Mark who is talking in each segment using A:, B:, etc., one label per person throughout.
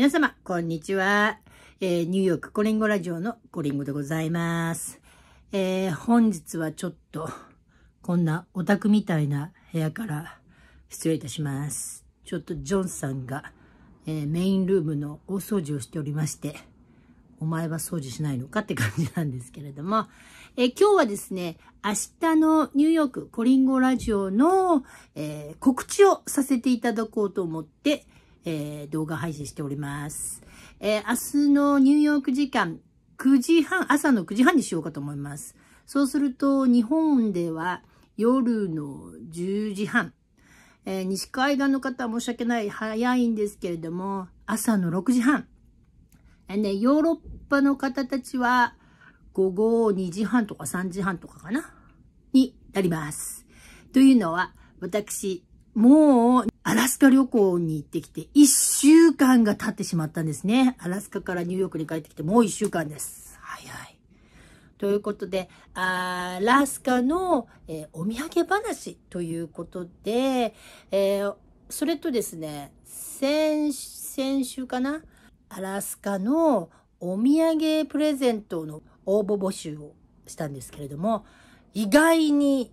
A: 皆様、こんにちは。えー、ニューヨークコリンゴラジオのコリンゴでございます。えー、本日はちょっと、こんなオタクみたいな部屋から失礼いたします。ちょっとジョンさんが、えー、メインルームの大掃除をしておりまして、お前は掃除しないのかって感じなんですけれども、え今日はですね、明日のニューヨークコリンゴラジオの、え告知をさせていただこうと思って、えー、動画配信しております。えー、明日のニューヨーク時間9時半、朝の9時半にしようかと思います。そうすると、日本では夜の10時半。えー、西海岸の方は申し訳ない、早いんですけれども、朝の6時半。えね、ヨーロッパの方たちは、午後2時半とか3時半とかかなになります。というのは、私、もう、アラスカ旅行に行ってきて1週間が経ってしまったんですね。アラスカからニューヨークに帰ってきてもう1週間です。早い。ということで、アラスカの、えー、お土産話ということで、えー、それとですね、先、先週かなアラスカのお土産プレゼントの応募募集をしたんですけれども、意外に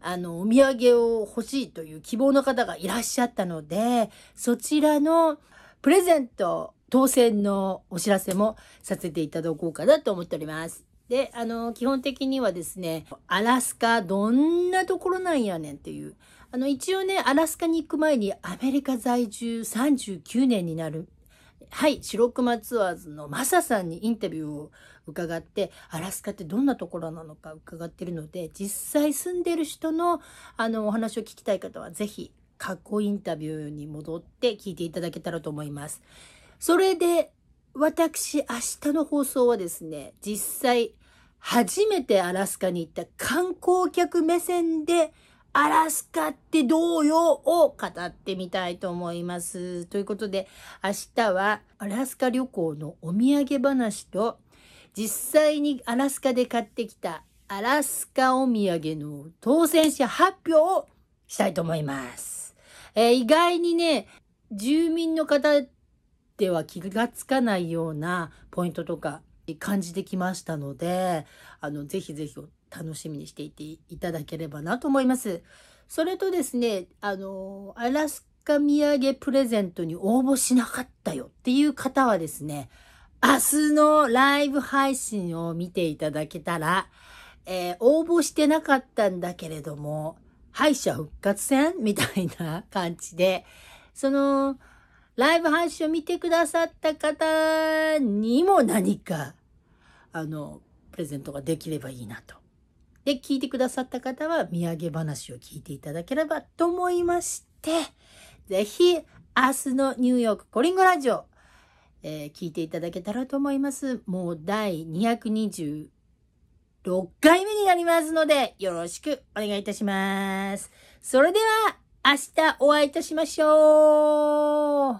A: あの、お土産を欲しいという希望の方がいらっしゃったので、そちらのプレゼント当選のお知らせもさせていただこうかなと思っております。で、あの、基本的にはですね、アラスカどんなところなんやねんっていう。あの、一応ね、アラスカに行く前にアメリカ在住39年になるはい、白熊ツアーズのマサさんにインタビューを伺って、アラスカってどんなところなのか伺ってるので、実際住んでる人のあのお話を聞きたい方は、是非過去インタビューに戻って聞いていただけたらと思います。それで、私、明日の放送はですね、実際、初めてアラスカに行った観光客目線でアラスカってどうよを語ってみたいと思います。ということで、明日はアラスカ旅行のお土産話と、実際にアラスカで買ってきたアラスカお土産の当選者発表をしたいと思います。えー、意外にね、住民の方では気がつかないようなポイントとか感じてきましたので、あの、ぜひぜひ楽しみにしていていただければなと思います。それとですね、あの、アラスカ土産プレゼントに応募しなかったよっていう方はですね、明日のライブ配信を見ていただけたら、えー、応募してなかったんだけれども、敗者復活戦みたいな感じで、その、ライブ配信を見てくださった方にも何か、あの、プレゼントができればいいなとで、聞いてくださった方は、土産話を聞いていただければと思いまして、ぜひ、明日のニューヨークコリンゴラジオ、えー、聞いていただけたらと思います。もう第226回目になりますので、よろしくお願いいたします。それでは、明日お会いいたしましょう。